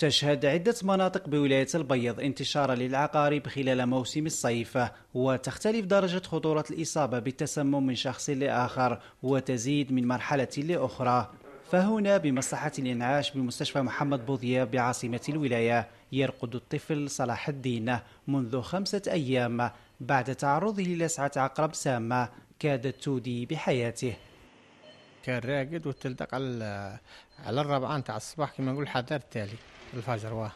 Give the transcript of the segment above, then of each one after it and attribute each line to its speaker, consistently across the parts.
Speaker 1: تشهد عدة مناطق بولاية البيض انتشار للعقارب خلال موسم الصيف وتختلف درجة خطورة الإصابة بالتسمم من شخص لآخر وتزيد من مرحلة لأخرى فهنا بمصلحة الإنعاش بمستشفى محمد بوضياف بعاصمة الولاية يرقد الطفل صلاح الدين منذ خمسة أيام بعد تعرضه للسعة عقرب سامة كادت تودي بحياته كان راقد وتلتق على على الرابعه نتاع الصباح كما نقول
Speaker 2: حذر التالي الفجر واه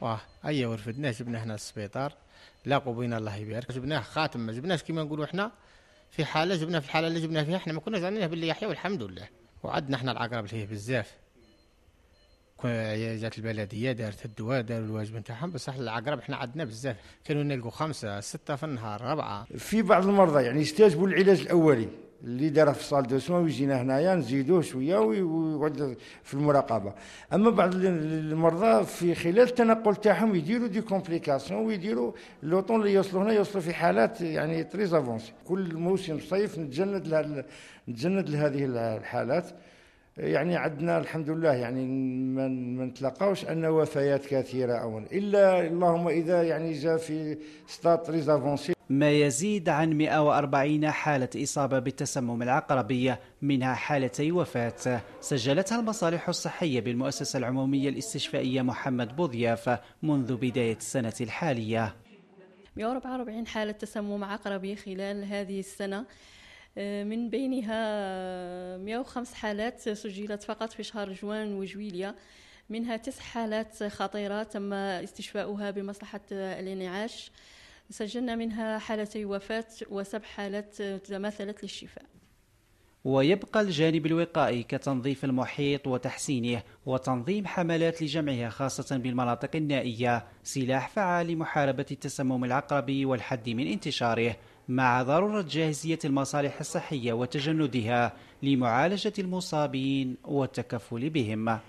Speaker 2: واه اي ورفدناه جبناه هنا السبيطار لاقوا بينا الله يبارك جبناه خاتم ما جبناش كما نقولوا احنا في حاله جبناه في الحاله اللي جبناه فيها احنا ما كناش زعلانين باللي يحيى والحمد لله وعدنا احنا العقرب اللي هي بزاف جات البلديه دارت الدواء داروا الواجب نتاعهم بصح العقرب احنا عندنا بزاف كانوا نلقوا خمسه سته في النهار ربعه
Speaker 3: في بعض المرضى يعني يستجبوا العلاج الاولي اللي دار في الصال دو سوان ويجينا هنايا نزيدوه شويه ويقعد في المراقبه اما بعض المرضى في خلال التنقل تاعهم يديروا دي كومبليكاسيون ويديروا لو طون اللي يوصلوا هنا يوصلوا في حالات يعني تري افونسي كل موسم صيف نتجند لها نتجند لهذه الحالات يعني عندنا الحمد لله يعني ما ما نتلاقاوش ان وفيات كثيره او الا اللهم اذا يعني جاء في ستات ريزافونسي ما يزيد عن 140 حالة إصابة بالتسمم
Speaker 1: العقربي منها حالتي وفاة سجلتها المصالح الصحية بالمؤسسة العمومية الاستشفائية محمد بوضياف منذ بداية السنة الحالية
Speaker 4: 144 حالة تسمم عقربي خلال هذه السنة آه، من بينها 105 حالات سجلت فقط في شهر جوان وجويليا منها تسع حالات خطيرة تم استشفاؤها بمصلحة الانعاش سجلنا منها حالتي وفاة وسبع حالات تماثلت للشفاء
Speaker 1: ويبقى الجانب الوقائي كتنظيف المحيط وتحسينه وتنظيم حملات لجمعها خاصة بالمناطق النائية سلاح فعال لمحاربة التسمم العقربي والحد من انتشاره مع ضرورة جاهزية المصالح الصحية وتجندها لمعالجة المصابين والتكفل بهم